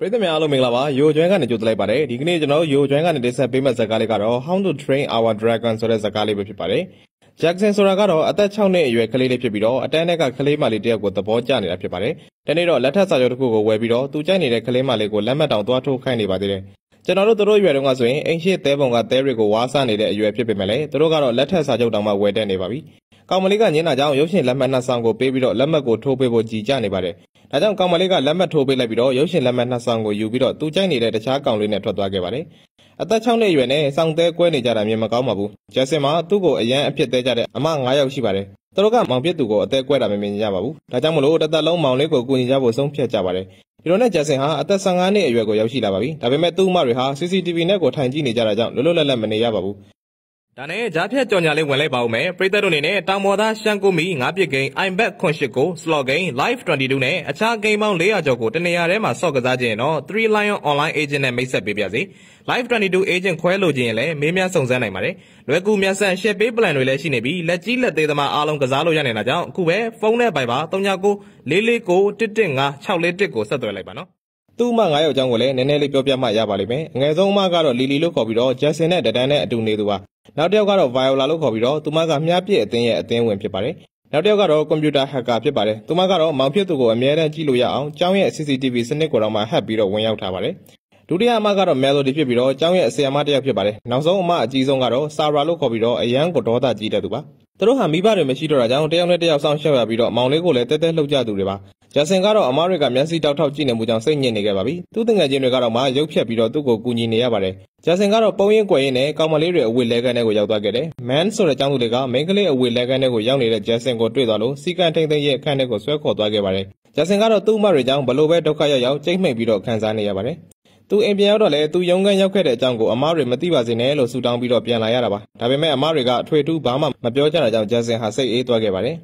ပရိသတ်များအားလုံးမင်္ဂလာပါယိုကျွမ်းကနေကြိုတင်လိုက်ပါတယ်ဒီကနေ့ကျွန်တော်ယိုကျွမ်းကနေတင်ဆက်ပေးမယ့်ဇာတ်ကားလေးကတော့ How to Train Our Dragon ဆိုတဲ့ဇာတ်ကားလေးပဲဖြစ်ပါတယ် Jackson ဆိုတာကတော့အသက်6နှစ်အရွယ်ကလေးလေးဖြစ်ပြီးတော့အတန်းတက်ကကလေးမလေးတယောက်ကိုသဘောကျနေတာဖြစ်ပါတယ်တနေ့တော့လက်ထပ်စာချုပ်တစ်ခုကိုဝယ်ပြီးတော့သူကြိုက်နေတဲ့ကလေးမလေးကိုလက်မှတ်တောင်သွားထိုးခိုင်းနေပါသေးတယ်ကျွန်တော်တို့တို့အရွယ်တုန်းကဆိုရင်အင်ရှိသဲပုံကသဲတွေကိုဝါးဆနေတဲ့အရွယ်ဖြစ်ပေမဲ့လည်းတို့ကတော့လက်ထက်စာချုပ်တောင်မှဝယ်တတ်နေပါပြီကောင်မလေးကညင်းတာကြောင့်ရုပ်ရှင်လက်မှတ်နှစ်ဆောင်ကိုပေးပြီးတော့လက်မှတ်ကိုထိုးပေးဖို့ကြည်ကြနေပါတယ်။ဒါကြောင့်ကောင်မလေးကလက်မှတ်ထိုးပေးလိုက်ပြီးတော့ရုပ်ရှင်လက်မှတ်နှစ်ဆောင်ကိုယူပြီးတော့သူကြိုက်နေတဲ့တခြားကောင်လေးနဲ့ထွက်သွားခဲ့ပါတယ်။အသက်6နှစ်အရွယ်နဲ့စောင့်သေးကွဲနေကြတာမြင်မကောင်းပါဘူး။ဂျက်စင်မှာသူ့ကိုအရန်အဖြစ်သေးကြတဲ့အမ9ယောက်ရှိပါတယ်။သူတို့ကမောင်ပြစ်သူကိုအသက်ကွဲတာမမြင်ကြပါဘူး။ဒါကြောင့်မလို့တသက်လုံးမောင်လေးကိုကူညီကြဖို့ဆုံးဖြတ်ကြပါတယ်။ဒီလိုနဲ့ဂျက်စင်ဟာအသက်15နှစ်အရွယ်ကိုရောက်ရှိလာပါပြီ။ဒါပေမဲ့သူ့အမတွေဟာ CCTV နဲ့ကိုထိုင်ကြည့်နေကြတာကြောင့်လွတ်လွတ်လပ်လပ်မနေရပါဘူးဒါနဲ့ဂျားဖြတ်ကြော်ညာလေးဝင်လိုက်ပါဦးမယ်ပရိသတ်တို့အနေနဲ့တောင်ပေါ်သားရှန်ကိုမီ၅ပစ်ဂိမ်း iBet 89 slot game live 22နဲ့အခြားဂိမ်းပေါင်း400ကျော်ကိုတနေရာထဲမှာဆော့ကစားခြင်းတော့3 lion online agent နဲ့မိတ်ဆက်ပေးပါစေ live 22 agent ခွဲလို့ခြင်းလည်းမေးမြန်းစုံစမ်းနိုင်ပါတယ်လွယ်ကူမြန်ဆန် share pay plan တွေလည်းရှိနေပြီးလက်ကြီးလက်သေးသမားအားလုံးကစားလို့ရနိုင်တာကြောင့်အခုပဲဖုန်းနဲ့ Viber 39 449 115 641ကိုဆက်သွယ်လိုက်ပါနော်သူ့မ9ယောက်အကြောင်းကိုလည်းနည်းနည်းလေးပြောပြမှရပါလိမ့်မယ်။အငယ်ဆုံးမကတော့လီလီလို့ခေါ်ပြီးတော့ဂျက်ဆင်နဲ့ဒဒန်နဲ့အတူနေသူပါ။နောက်တစ်ယောက်ကတော့ Viola လို့ခေါ်ပြီးတော့သူမကမြားပြည့်အသင်းရဲ့အသင်းဝင်ဖြစ်ပါတယ်။နောက်တစ်ယောက်ကတော့ Computer Hacker ဖြစ်ပါတယ်။သူမကတော့မောင်ဖြစ်သူကိုအမြဲတမ်းကြည့်လို့ရအောင်ကျောင်းရဲ့ CCTV စနစ်ကိုတော့မှဟက်ပြီးတော့ဝင်ရောက်ထားပါတယ်။ဒုတိယအမကတော့ Melody ဖြစ်ပြီးတော့ကျောင်းရဲ့အဆီယမတစ်ယောက်ဖြစ်ပါတယ်။နောက်ဆုံးအမအကြီးဆုံးကတော့ Sara လို့ခေါ်ပြီးတော့အရန်ကိုဒေါသကြီးတဲ့သူပါ။သူတို့ဟာမိဘတွေမရှိတော့တာကြောင့်တယောက်နဲ့တယောက်ဆောင်ရှောက်ရပြီးတော့မောင်လေးကိုလည်းတဲတဲလှုပ်ကြသူတွေပါဂျက်ဆင်ကတော့အမားတွေကမျက်စိတောက်ထောက်ကြည့်နေမှုကြောင့်စိတ်ညစ်နေခဲ့ပါပြီ။သူ့တင်ငယ်ချင်းတွေကတော့မှရုပ်ဖြတ်ပြီးတော့သူ့ကိုကူညီနေရပါတယ်။ဂျက်ဆင်ကတော့ပုံရင်ကွယ်ရင်နဲ့ကောင်မလေးတွေအဝေလဲကန်းထဲကိုရောက်သွားခဲ့တယ်။ Man ဆိုတဲ့အကြောင်းသူတွေကမိန်းကလေးအဝေလဲကန်းထဲကိုရောက်နေတဲ့ဂျက်ဆင်ကိုတွေ့သွားလို့စီကန်ထိန်ထိန်ရဲ့အခန်းထဲကိုဆွဲခေါ်သွားခဲ့ပါတယ်။ဂျက်ဆင်ကတော့သူ့အမတွေကြောင့်ဘလို့ပဲဒုက္ခရောက်ရောက်ကြိတ်မိတ်ပြီးတော့ခံစားနေရပါတယ်။သူအိမ်ပြန်ရောက်တော့လေသူရုံးခန်းရောက်ခဲ့တဲ့အကြောင်းကိုအမားတွေမသိပါစေနဲ့လို့ဆူတောင်းပြီးတော့ပြန်လာရတာပါဒါပေမဲ့အမားတွေကအထွေထူးဘာမှမပြောကြတာကြောင့်ဂျက်ဆင်ဟာစိတ်အေးသွားခဲ့ပါတယ်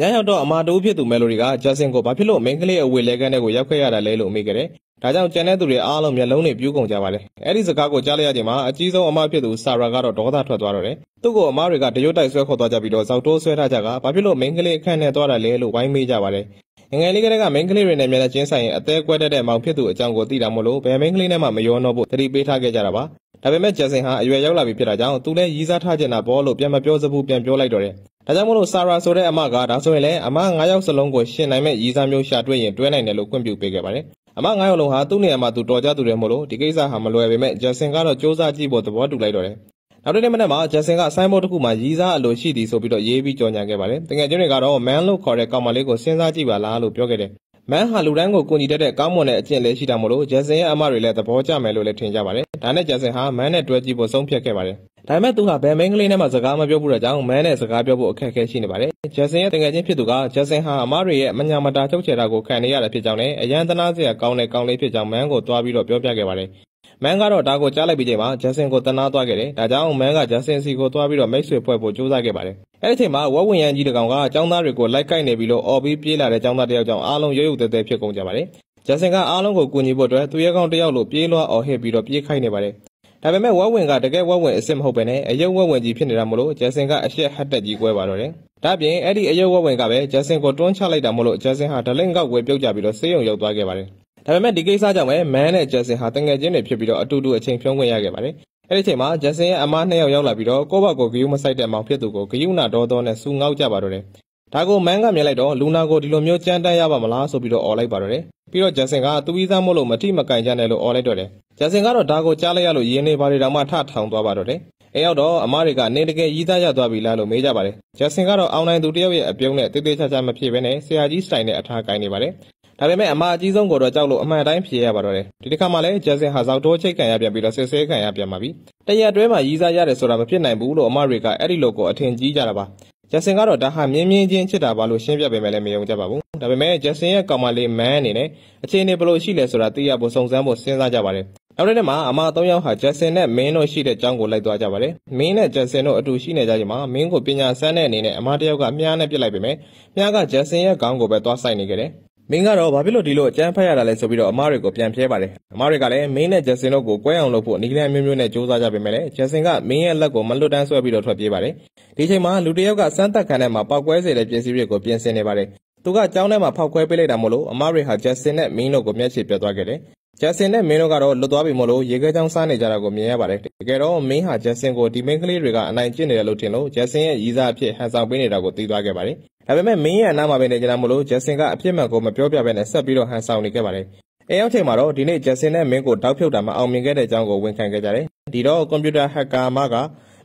ညရောက်တော့အမတူဖြစ်သူမယ်လိုရီကဂျက်စင်ကိုဘာဖြစ်လို့မင်းကလေးအဝေလဲကန်းတဲ့ကိုရောက်ခဲ့ရတာလဲလို့မေးခဲ့တယ်။ဒါကြောင့်ကျန်တဲ့သူတွေအားလုံးမျက်လုံးတွေပြူးကုန်ကြပါလေ။အဲ့ဒီစကားကိုကြားလိုက်ရချိန်မှာအကြီးဆုံးအမဖြစ်သူဆာရာကတော့ဒေါသထွက်သွားတော့တယ်။သူ့ကိုအမတွေကတရွတ်တိုက်ဆွဲခေါ်သွားကြပြီးတော့ဇောက်တိုးဆွဲထားကြကဘာဖြစ်လို့မင်းကလေးအခန့်နဲ့သွားတာလဲလို့ဝိုင်းမေးကြပါလေ။ငငယ်လေးကလေးကမင်းကလေးတွေနဲ့မျက်နှာချင်းဆိုင်ရင်အသေးကွဲတတ်တဲ့မောင်ဖြစ်သူအကြောင်းကိုသိတာမို့လို့ဘယ်မင်းကလေးနဲ့မှမရောနှောဖို့တတိပေးထားခဲ့ကြတာပါ။ဒါပေမဲ့ဂျက်စင်ဟာအရွယ်ရောက်လာပြီဖြစ်တာကြောင့်သူလည်းရီးစားထားကျင်တာဘောလို့ပြန်မပြောစဘူးပြန်ပြောလိုက်တော့တယ်ဒါကြောင့်မို့လို့ဆာရာဆိုတဲ့အမကဒါဆိုရင်လည်းအမ9ယောက်စလုံးကိုရှင်နိုင်မဲ့ရည်စားမျိုးရှာတွေ့ရင်တွဲနိုင်တယ်လို့ခွင့်ပြုပေးခဲ့ပါတယ်။အမ9ယောက်လုံးဟာသူ့နေရာမှာသူတော်ကြသူတယ်မို့လို့ဒီကိစ္စဟာမလွယ်ပေမဲ့ဂျက်ဆင်ကတော့စူးစမ်းကြည့်ဖို့သဘောတူလိုက်တော့တယ်။ောက်တစ်နေ့မနက်မှာဂျက်ဆင်ကဆိုင်းဘောတစ်ခုမှာရီးစားအလိုရှိသည်ဆိုပြီးတော့ရေးပြီးကြော်ညာခဲ့ပါတယ်။တကယ်ချင်းတွေကတော့မန်လို့ခေါ်တဲ့ကောင်မလေးကိုစဉ်းစားကြည့်ပါလားလို့ပြောခဲ့တယ်မန်းဟာလူတိုင်းကိုကူညီတတ်တဲ့ကောင်းမွန်တဲ့အကျင့်လည်းရှိတာမို့လို့ဂျက်ဆင်ရဲ့အမတွေလည်းသဘောကျမယ်လို့လည်းထင်ကြပါတယ်။ဒါနဲ့ဂျက်ဆင်ဟာမန်းနဲ့တွဲကြည့်ဖို့ဆုံးဖြတ်ခဲ့ပါတယ်။ဒါပေမဲ့သူဟာဘယ်မင်းကလေးနဲ့မှစကားမပြောဘူးတဲ့ကြောင့်မန်းနဲ့စကားပြောဖို့အခက်အခဲရှိနေပါတယ်။ဂျက်ဆင်ရဲ့တကယ်ချင်းဖြစ်သူကဂျက်ဆင်ဟာအမတွေရဲ့မညာမတာချုပ်ချယ်တာကိုခံနေရတာဖြစ်ကြောင်းနဲ့အယံသနာစရာကောင်းတဲ့ကောင်းလေးဖြစ်ကြောင်းမန်းကိုတွားပြီးတော့ပြောပြခဲ့ပါတယ်။မန်းကတော့ဒါကိုကြားလိုက်ပြီးချိန်မှာဂျက်ဆင်ကိုတနာသွားခဲ့တယ်။ဒါကြောင့်မန်းကဂျက်ဆင်စီကိုသွားပြီးတော့မိတ်ဆွေဖွဲ့ဖို့ကြိုးစားခဲ့ပါတယ်။အဲဒီအချိန်မှာဝက်ဝင်ရန်ကြီးတကောင်ကចောင်းသားတွေကိုလိုက်ကိုက်နေပြီးလို့အော်ပြီးပြေးလာတဲ့ចောင်းသားတယောက်ကြောင့်အားလုံးရုပ်ရုပ်သဲသဲဖြစ်ကုန်ကြပါတယ်။ဂျက်ဆင်ကအားလုံးကိုကူညီဖို့အတွက်သူရဲကောင်တယောက်လိုပြေးလွှားအော်ဟစ်ပြီးတော့ပြေးခိုက်နေပါတယ်။ဒါပေမဲ့ဝက်ဝင်ကတကယ်ဝက်ဝင်အစ်စ်မဟုတ်ပဲနဲ့အယုတ်ဝက်ဝင်ကြီးဖြစ်နေတာမို့လို့ဂျက်ဆင်ကအရှက်ဟတ်တက်ကြီးကွဲပါတော့တယ်။ဒါပြင်အဲ့ဒီအယုတ်ဝက်ဝင်ကပဲဂျက်ဆင်ကိုတွန်းချလိုက်တာမို့လို့ဂျက်ဆင်ဟာဒလင်ကောက်ဝယ်ပြုတ်ကြပြီးတော့ဆေးရုံရောက်သွားခဲ့ပါတယ်။ဒါပေမဲ့ဒီကိစ္စကြောင့်ပဲမန်နဲ့ဂျက်ဆင်ဟာတငယ်ချင်းတွေဖြစ်ပြီးတော့အတူတူအချိန်ဖြုံးခွင့်ရခဲ့ပါတယ်။အဲဒီအချိန်မှာဂျက်ဆင်ရဲ့အမားနှစ်ယောက်ရောက်လာပြီးတော့ကိုယ့်ဘက်ကိုဂယုမဆိုင်တဲ့မောင်ဖြစ်သူကိုဂယုနာဒေါ်တော်နဲ့စူငေါ့ကြပါတော့တယ်။ဒါကိုမန်ကမြင်လိုက်တော့လူနာကိုဒီလိုမျိုးကြမ်းတမ်းရပါမလားဆိုပြီးတော့អော်လိုက်ပါတော့တယ်။ပြီးတော့ဂျက်ဆင်ကသူ့ပြီးသားမို့လို့မတိမကင်ကြနဲ့လို့អော်လိုက်တော့တယ်။ဂျက်ဆင်ကတော့ဒါကိုကြားလိုက်ရလို့ရင်းနေပါတွေတောင်မှထထောင်သွားပါတော့တယ်။အဲရောက်တော့အမတွေကနေတကယ်ရည်သားရသွားပြီလားလို့မေးကြပါတယ်။ဂျက်ဆင်ကတော့အွန်လိုင်းသူတယောက်ရဲ့အပြုံးနဲ့တိတိကျကျမဖြစ်ဘဲနဲ့ဆရာကြီးစတိုင်နဲ့အထားကိုင်းနေပါတယ်ဒါပေမဲ့အမှားအကြီးဆုံးကိုတော့ကြောက်လို့အမှန်တိုင်းဖြေရပါတော့တယ်ဒီတစ်ခါမှလည်းဂျက်ဆင်ဟာဇောက်တိုးချိတ်ခံရပြန်ပြီးတော့ဆဲဆဲခံရပြန်ပါပြီတရက်တွဲမှာရီးစားရတယ်ဆိုတာမဖြစ်နိုင်ဘူးလို့အမတွေကအဲ့ဒီလိုကိုအထင်ကြီးကြတာပါဂျက်ဆင်ကတော့ဒါဟာမြင်းမြင်းချင်းချစ်တာပါလို့ရှင်းပြပေးမယ်လည်းမယုံကြပါဘူးဒါပေမဲ့ဂျက်ဆင်ရဲ့ကောင်မလေးမန်အနေနဲ့အခြေအနေဘယ်လိုရှိလဲဆိုတာသိရဖို့စုံစမ်းဖို့စဉ်းစားကြပါတယ်နောက်တစ်နေ့မှာအမအ၃ယောက်ဟာဂျက်ဆင်နဲ့မင်းတို့ရှိတဲ့အကြောင်းကိုလိုက်သွားကြပါတယ်။မင်းနဲ့ဂျက်ဆင်တို့အတူရှိနေကြချိန်မှာမင်းကိုပညာဆန်းတဲ့အနေနဲ့အမတယောက်ကအမြားနဲ့ပြစ်လိုက်ပေမဲ့မြားကဂျက်ဆင်ရဲ့ခေါင်းကိုပဲသွားဆိုင်နေခဲ့တယ်။မင်းကတော့ဘာဖြစ်လို့ဒီလိုအကြမ်းဖက်ရတာလဲဆိုပြီးတော့အမားတွေကိုပြန်ပြဲပါတယ်အမားတွေကလည်းမင်းနဲ့ဂျက်ဆင်တို့ကိုကွဲအောင်လုပ်ဖို့နီလန်မျိုးမျိုးနဲ့စ조사ကြပေမဲ့လည်းဂျက်ဆင်ကမင်းရဲ့လက်ကိုမလွတ်တန်းဆွဲပြီးတော့ထွက်ပြေးပါတယ်ဒီချိန်မှာလူတစ်ယောက်ကစမ်းသက်ခံထဲမှာပောက်ကွဲစေတဲ့ပစ္စည်းတွေကိုပြင်ဆင်နေပါတယ်သူကကြောင်းထဲမှာဖောက်ခွဲပေးလိုက်တာမို့လို့အမားတွေဟာဂျက်ဆင်နဲ့မင်းတို့ကိုမျက်ခြေပြတ်သွားခဲ့တယ်ဂျက်ဆင်နဲ့မင်းတို့ကတော့လွတ်သွားပြီမို့လို့ရေခဲချောင်းစားနေကြတာကိုမြင်ရပါတယ်တကယ်တော့မင်းဟာဂျက်ဆင်ကိုဒီမင်းကလေးတွေကအနိုင်ကျင့်နေတယ်လို့ထင်လို့ဂျက်ဆင်ရဲ့ရည်စားအဖြစ်ဟန်ဆောင်ပေးနေတာကိုသိသွားခဲ့ပါတယ်ဒါပေမဲ့မင်းရဲ့အနားမှာပဲနေကြတာမို့လို့ဂျက်ဆင်ကအပြစ်မှန်ကိုမပြောပြဘဲနဲ့ဆက်ပြီးတော့ဟန်ဆောင်နေခဲ့ပါတယ်အဲရောက်ချိန်မှာတော့ဒီနေ့ဂျက်ဆင်နဲ့မင်းကိုတောက်ဖြုတ်တာမအောင်မြင်ခဲ့တဲ့အကြောင်းကိုဝန်ခံခဲ့ကြတယ်ဒီတော့ကွန်ပျူတာဟက်ကာမက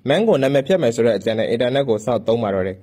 မန်းကိုနာမည်ဖြတ်မယ်ဆိုတဲ့အကြံနဲ့အင်တာနက်ကိုစောက်သုံးပါတော့တယ်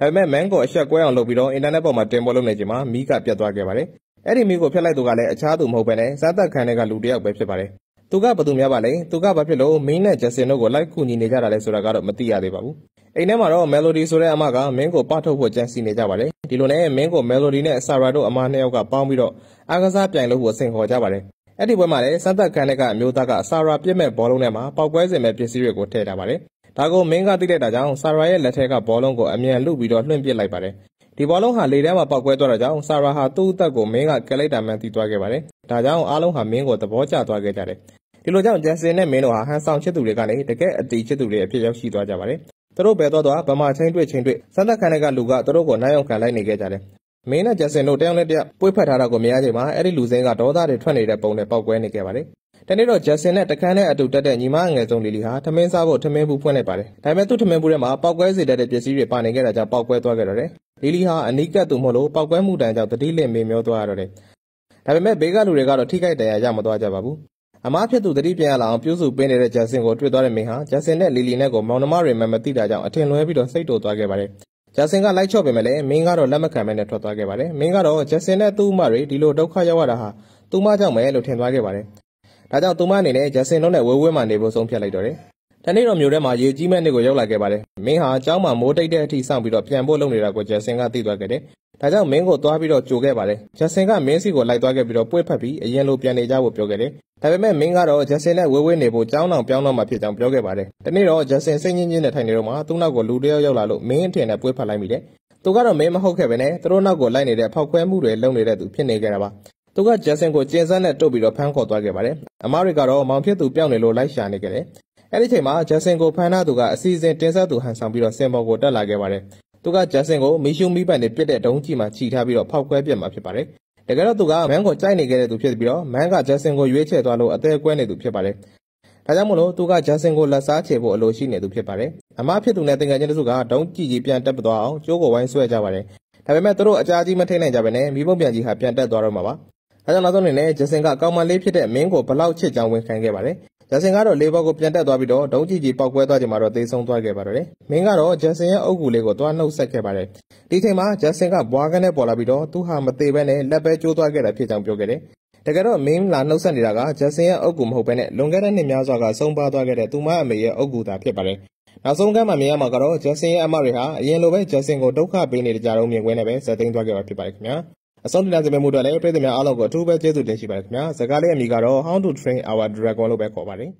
ဒါပေမဲ့မန်းကိုအဆက်ကွဲအောင်လုပ်ပြီးတော့အင်တာနက်ပေါ်မှာတင်ပေါ်လုပ်နေချိန်မှာမိကပြတ်သွားခဲ့ပါတယ်။အဲ့ဒီမိကိုဖျက်လိုက်သူကလည်းအခြားသူမဟုတ်ပဲနဲ့စားသက်ခံတဲ့ကလူတစ်ယောက်ပဲဖြစ်ပါတယ်။သူကဘသူများပါလဲ။သူကဘာဖြစ်လို့မင်းနဲ့ဂျက်ဆင်တို့ကိုလိုက်ကူညီနေကြတာလဲဆိုတာကတော့မသိရသေးပါဘူး။အိမ်ထဲမှာတော့ Melody ဆိုတဲ့အမကမင်းကိုပထုတ်ဖို့ကြံစီနေကြပါတယ်။ဒီလိုနဲ့မင်းကို Melody နဲ့ Sarah တို့အမနှစ်ယောက်ကပေါင်းပြီးတော့အာကစားပြိုင်လို့ကိုစင်ခေါ်ကြပါတယ်။အဲ့ဒီဘက်မှာလည်းစမ်းသက်ခံတဲ့ကအမျိုးသားက Sarah ပြစ်မဲ့ဘောလုံးထဲမှာပောက်ကွဲစင်မဲ့ပစ္စည်းတွေကိုထည့်ထားပါတယ်။ဒါကိုမင်းကသိတဲ့တာကြောင့် Sarah ရဲ့လက်ထက်ကဘောလုံးကိုအမြန်လုပြီးတော့လွှင့်ပစ်လိုက်ပါတယ်။ဒီဘောလုံးဟာလေထဲမှာပောက်ကွဲသွားတာကြောင့်ဆာရာဟာသူ့အသက်ကိုမင်းကကယ်လိုက်တာမှန်သိသွားခဲ့ပါတယ်။ဒါကြောင့်အားလုံးဟာမင်းကိုသဘောကျသွားခဲ့ကြတယ်။ဒီလိုကြောင့်ဂျက်ဆင်နဲ့မင်းတို့ဟာဟန်ဆောင်ချစ်သူတွေကလည်းတကယ်အတီးချစ်သူတွေအဖြစ်ရောက်ရှိသွားကြပါတယ်။သူတို့ပဲတော့တော့ဗမာချင်းတွေ့ချင်းတွေ့စမ်းသက်ခံတဲ့ကလူကသူတို့ကိုနိုင်အောင်ခံလိုက်နေခဲ့ကြတယ်။မင်းနဲ့ဂျက်ဆင်တို့တယောက်နဲ့တယောက်ပွေ့ဖက်ထားတာကိုမြင်ရချိန်မှာအဲ့ဒီလူစင်းကဒေါသတွေထွက်နေတဲ့ပုံနဲ့ပောက်ကွဲနေခဲ့ပါတယ်။တနေ့တော့ဂျက်ဆင်နဲ့တခန်းနဲ့အတူတက်တဲ့ညီမအငယ်ဆုံးလေးလေးဟာထမင်းစားဖို့ထမင်းဘူးဖွင့်လိုက်ပါတယ်။ဒါပေမဲ့သူ့ထမင်းဘူးထဲမှာပောက်ကွဲစေတတ်တဲ့ပစ္စည်းတွေပါနေခဲ့တာကြောင့်ပောက်ကွဲသွားခဲ့တော့တယ်။လေးလေးဟာအနီးကပ်သူမဟုတ်လို့ပောက်ကွဲမှုတန်ကြောင့်တတိလင့်မေမျောသွားရတော့တယ်။ဒါပေမဲ့ဘေးကလူတွေကတော့ထိခိုက်ဒဏ်ရာရမသွားကြပါဘူး။အမားဖြစ်သူတတိပြန်လာအောင်ပြုစုပေးနေတဲ့ဂျက်ဆင်ကိုတွေ့သွားတဲ့မိဟာဂျက်ဆင်နဲ့လီလီနဲ့ကိုမောင်နှမတွေမှမသိတာကြောင့်အထင်လွဲပြီးတော့စိတ်တိုသွားခဲ့ပါတယ်။ဂျက်ဆင်ကလိုက်ချော့ပေမဲ့လည်းမင်းကတော့လက်မခံဘဲနဲ့ထွက်သွားခဲ့ပါတယ်။မင်းကတော့ဂျက်ဆင်နဲ့သူ့အမတွေဒီလိုဒုက္ခရောက်ရတာဟာသူ့မကြောင့်ပဲလို့ထင်သွားခဲ့ပါတယ်ဒါကြောင့်သူမအနေနဲ့ဂျက်ဆင်တို့နဲ့ဝဲဝဲမှနေဖို့ဆုံးဖြတ်လိုက်တော့တယ်။တနေ့တော့မြို့ထဲမှာရေကြီးမဲ့နေ့ကိုရောက်လာခဲ့ပါတယ်။မင်းဟာကျောင်းမှာမိုးတိတ်တဲ့အထိစောင့်ပြီးတော့ပြန်ဖို့လုပ်နေတာကိုဂျက်ဆင်ကသိသွားခဲ့တယ်။ဒါကြောင့်မင်းကိုသွားပြီးတော့ကြိုခဲ့ပါတယ်။ဂျက်ဆင်ကမင်းစီကိုလိုက်သွားခဲ့ပြီးတော့ပွေ့ဖက်ပြီးအရင်လိုပြန်နေကြဖို့ပြောခဲ့တယ်။ဒါပေမဲ့မင်းကတော့ဂျက်ဆင်နဲ့ဝဲဝဲနေဖို့ကျောင်းတော်ပြောင်းတော့မှဖြစ်ကြောင်းပြောခဲ့ပါတယ်။တနေ့တော့ဂျက်ဆင်စိတ်ညစ်ညစ်နဲ့ထိုင်နေတော့မှသူ့နောက်ကိုလူတယောက်ရောက်လာလို့မင်းအထင်နဲ့ပွေ့ဖက်လိုက်မိတယ်။သူကတော့မင်းမဟုတ်ခဲ့ပဲနဲ့သူတို့နောက်ကိုလိုက်နေတဲ့အဖောက်ခွဲမှုတွေလုပ်နေတဲ့သူဖြစ်နေကြတာပါသူကဂျက်ဆင်ကိုကျင်စက်နဲ့တုပ်ပြီးတော့ဖမ်းခေါ်သွားခဲ့ပါတယ်။အမရိကတော့မောင်ဖြစ်သူပျောက်နေလို့လိုက်ရှာနေခဲ့တယ်။အဲဒီချိန်မှာဂျက်ဆင်ကိုဖမ်းထားသူကအစီအစဉ်တင်ဆက်သူဟန်ဆောင်ပြီးတော့စင်ပေါ်ကိုတက်လာခဲ့ပါတယ်။သူကဂျက်ဆင်ကိုမီရှုမီပိုင်နဲ့ပြစ်တဲ့ဒုံးကြီးမှာခြိထားပြီးတော့ဖောက်ခွဲပြစ်မှာဖြစ်ပါတယ်။တကယ်တော့သူကမန်းကိုကြိုက်နေခဲ့တဲ့သူဖြစ်ပြီးတော့မန်းကဂျက်ဆင်ကိုရွေးချယ်သွားလို့အသေးကွဲနေသူဖြစ်ပါတယ်။ဒါကြောင့်မလို့သူကဂျက်ဆင်ကိုလက်စားချေဖို့အလိုရှိနေသူဖြစ်ပါတယ်။အမဖြစ်သူနဲ့တင်ငယ်ချင်းတို့ကဒုံးကြည့်ကြီးပြန်တက်ပသွားအောင်ကျိုးကိုဝိုင်းဆွဲကြပါတယ်။ဒါပေမဲ့သူတို့အကြာကြီးမထိနိုင်ကြပဲနဲ့မိဘုံပြန်ကြီးဟာပြန်တက်သွားတော့မှာပါဒါကြောင့်နောက်ဆုံးအနေနဲ့ဂျက်ဆင်ကကောင်မလေးဖြစ်တဲ့မင်းကိုဘလောက်ချစ်ကြောင်ဝန်ခံခဲ့ပါတယ်။ဂျက်ဆင်ကတော့လေဘော်ကိုပြန်တက်သွားပြီးတော့ဒုံးကြီးကြီးပောက်ကွဲသွားချိန်မှာတော့သေဆုံးသွားခဲ့ပါတော့တယ်။မင်းကတော့ဂျက်ဆင်ရဲ့အုပ်ကူလေးကိုသွားနှုတ်ဆက်ခဲ့ပါတယ်။ဒီချိန်မှာဂျက်ဆင်ကဘွားကနဲ့ပေါ်လာပြီးတော့သူဟာမသေးဘဲနဲ့လက်ပဲကျိုးသွားခဲ့တာဖြစ်ကြောင်းပြောခဲ့တယ်။တကယ်တော့မင်းလာနှုတ်ဆက်နေတာကဂျက်ဆင်ရဲ့အုပ်ကူမဟုတ်ဘဲနဲ့လွန်ခဲ့တဲ့နှစ်များစွာကဆုံးပါသွားခဲ့တဲ့သူမအမေရဲ့အုပ်ကူသာဖြစ်ပါတယ်။နောက်ဆုံးကမှမြင်ရမှာကတော့ဂျက်ဆင်ရဲ့အမတွေဟာအရင်လိုပဲဂျက်ဆင်ကိုဒုက္ခပေးနေတဲ့ကြုံမြင်ကွင်းနဲ့ပဲဇက်သိမ်းသွားခဲ့ပါဖြစ်ပါတယ်ခင်ဗျာ။အဆုံးတင်လာစေမယ့်မှုအတွက်လည်းပြည်သူများအားလုံးကိုအထူးပဲကျေးဇူးတင်ရှိပါတယ်ခင်ဗျာ။စကားလေးအမိကတော့ How to Train Our Dragon လို့ပဲခေါ်ပါတယ်။